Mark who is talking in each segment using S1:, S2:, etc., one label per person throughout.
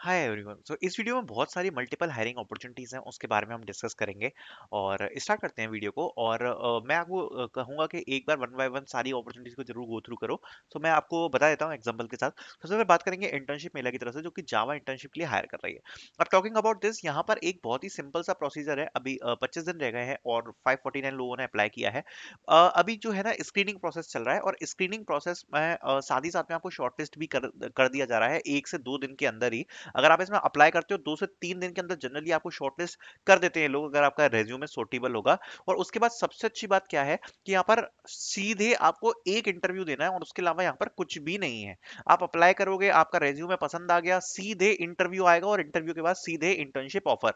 S1: Hi everyone so इस video में बहुत सारी मल्टीपल हायरिंग अपॉर्चुनिटीज़ हैं उसके बारे में हम डिस्कस करेंगे और स्टार्ट करते हैं वीडियो को और uh, मैं आपको uh, कहूँगा कि एक बार वन बाय वन सारी अपॉर्चुनिटीज़ को जरूर गो थ्रू करो सो so, मैं आपको बता देता हूँ एग्जाम्पल के साथ सबसे पहले बात करेंगे इंटर्नशिप मेला की तरफ से जो कि जावा इंटर्नशिप के लिए हायर कर रही है अब टॉकिंग अबाउट दिस यहाँ पर एक बहुत ही सिंपल सा प्रोसीजर है अभी पच्चीस uh, दिन रह गए हैं और फाइव लोगों ने अप्लाई किया है अभी जो है ना स्क्रीनिंग प्रोसेस चल रहा है और स्क्रीनिंग प्रोसेस में साथ ही साथ में आपको शॉर्टलिस्ट भी कर, कर दिया जा रहा है एक से दो दिन के अंदर ही अगर आप इसमें अप्लाई करते हो दो से तीन दिन के अंदर जनरली आपको शॉर्टलिस्ट कर देते हैं लोग अगर आपका रेज्यूमे सोटेबल होगा और उसके बाद सबसे अच्छी बात क्या है कि यहाँ पर सीधे आपको एक इंटरव्यू देना है और उसके अलावा यहाँ पर कुछ भी नहीं है आप अप्लाई करोगे आपका रेज्यूमे पसंद आ गया सीधे इंटरव्यू आएगा और इंटरव्यू के बाद सीधे इंटर्नशिप ऑफर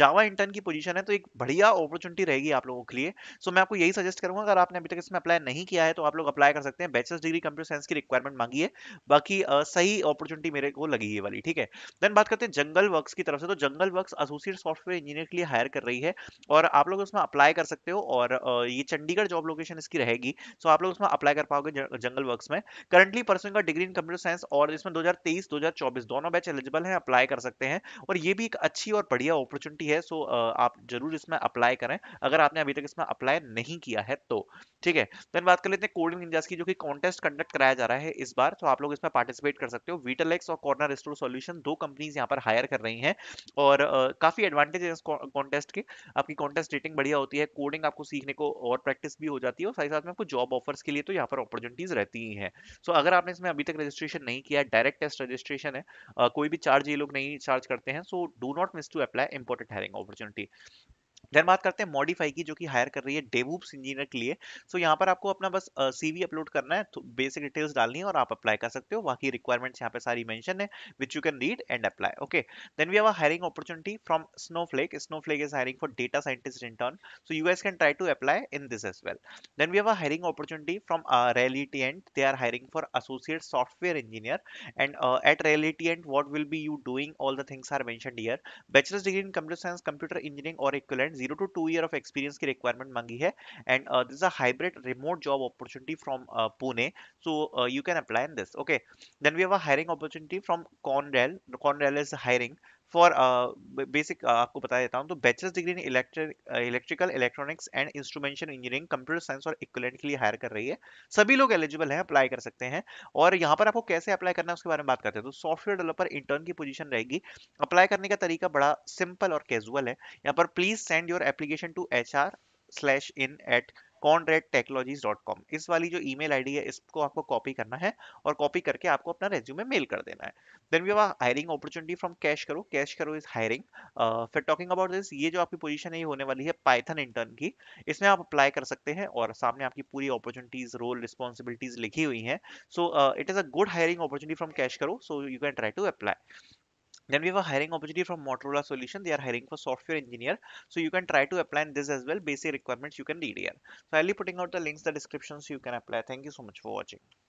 S1: जावा इंटर्न की पोजीशन है तो एक बढ़िया अपॉर्चुनिटी रहेगी आप लोगों के लिए सो मैं आपको यही सजेस्ट करूंगा अगर आपने अभी तक इसमें अप्लाई नहीं किया है तो आप लोग अप्लाई कर सकते हैं बैचलर्स डिग्री कंप्यूटर साइंस की रिक्वायरमेंट मांगी है बाकी सही अपॉर्चुनिटी मेरे को लगी है वाली ठीक है देन बात करते हैं जंगल वर्क की तरफ से तो jungle work associate software engineer के लिए हायर कर रही है और आप लोग उसमें अप्लाई कर सकते हो और ये चंडीगढ़ जॉब लोकेशन इसकी रहेगी सो आप लोग उसमें अप्लाई कर पाओगे जंगल वर्क में करंटली पर्सन का डिग्री इन कंप्यूटर साइंस और इसमें दो हजार दोनों बैच एलिजिबल हैं अप्लाई कर सकते हैं और ये भी एक अच्छी और बढ़िया अपॉर्चुनिटी है सो आप जरूर इसमें अप्लाई करें अगर आपने अभी तक इसमें अप्लाई नहीं किया है तो ठीक है देन बात कर लेते हैं कोडिंग इंडिया की जो कि कॉन्टेस्ट कंडक्ट कराया जा रहा है इस बार तो आप लोग इसमें पार्टिसिपेट कर सकते हो वीटल और कॉर्नर स्टोर सोल्यूशन दो कंपनीज यहाँ पर हायर कर रही हैं और काफ़ी एडवांटेज है इस कॉन्टेस्ट के आपकी कॉन्टेस्ट रेटिंग बढ़िया होती है कोडिंग आपको सीखने को और प्रैक्टिस भी हो जाती है और साथ साथ में आपको जॉब ऑफर्स के लिए तो यहाँ पर अपॉर्चुनिटीज़ रहती ही हैं सो अगर आपने इसमें अभी तक रजिस्ट्रेशन नहीं किया डायरेक्ट टेस्ट रजिस्ट्रेशन है कोई भी चार्ज ये लोग नहीं चार्ज करते हैं so do not miss to apply important hiring opportunity then बात करते हैं मॉडिफाई की जो कि हायर कर रही है डेवूप्स इंजीनियर के लिए सो so, यहाँ पर आपको अपना बस सी वी अपलोड करना है तो बेसिक डिटेल्स डालनी है और आप अप्लाई कर सकते हो बाकी रिक्वायरमेंट्स यहाँ पे सारी मेंशन है which you can read and apply okay then we have a hiring opportunity from snow snow Snowflake is hiring for data scientist intern so you S can try to apply in this as well then we have a hiring opportunity from reality and they are hiring for associate software engineer and at reality and what will be you doing all the things are mention year bachelors degree in computer science computer engineering और equivalent 0 to 2 year of experience requirement mangi hai and uh, this is a hybrid remote job opportunity from uh, pune so uh, you can apply in this okay then we have a hiring opportunity from conrel conrel is hiring for basic uh, uh, आपको बता देता हूँ तो bachelor's degree in electrical electronics and instrumentation engineering computer science और equivalent के लिए higher कर रही है सभी लोग एलिजिबल हैं अप्लाई कर सकते हैं और यहाँ पर आपको कैसे अप्लाई करना है उसके बारे में बात करते हैं तो सॉफ्टवेयर डेवलपर इंटर्न की पोजीशन रहेगी अप्लाई करने का तरीका बड़ा सिंपल और कैजुअल है यहाँ पर please send your application to H R slash in at conradtechnologies.com इस वाली जो ईमेल आईडी है इसको आपको कॉपी करना है और कॉपी करके आपको अपना रेज्यूमे मेल कर देना है then we hiring opportunity from CashKaro CashKaro is hiring फिर टॉकिंग अबाउट दिस ये जो आपकी पोजीशन है ये होने वाली है पाइथन इंटर्न की इसमें आप अप्लाई कर सकते हैं और सामने आपकी पूरी अपॉर्चुनिटीज रोल रिस्पॉन्सिबिलिटीज लिखी हुई हैं so it is a good hiring opportunity from CashKaro so you can try to apply Then we have a hiring opportunity from Motorola Solution. They are hiring for software engineer. So you can try to apply this as well. Basic requirements you can read here. So I'll be putting out the links, the description so you can apply. Thank you so much for watching.